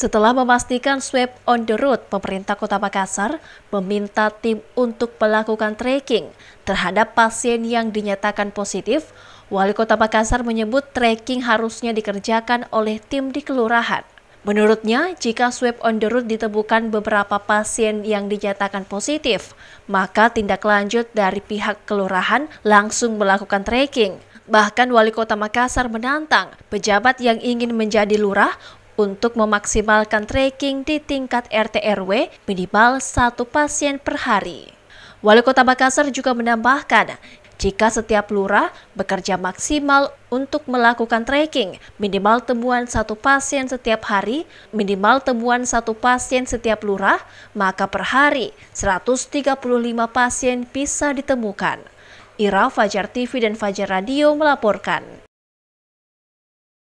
Setelah memastikan swab on the road, pemerintah Kota Makassar meminta tim untuk melakukan tracking terhadap pasien yang dinyatakan positif. Wali Kota Makassar menyebut tracking harusnya dikerjakan oleh tim di kelurahan. Menurutnya, jika swab on the road ditemukan beberapa pasien yang dinyatakan positif, maka tindak lanjut dari pihak kelurahan langsung melakukan tracking. Bahkan wali kota Makassar menantang pejabat yang ingin menjadi lurah untuk memaksimalkan tracking di tingkat RT RW minimal satu pasien per hari. Wali Kota Makassar juga menambahkan, jika setiap lurah bekerja maksimal untuk melakukan tracking, minimal temuan satu pasien setiap hari, minimal temuan satu pasien setiap lurah, maka per hari 135 pasien bisa ditemukan. Ira Fajar TV dan Fajar Radio melaporkan.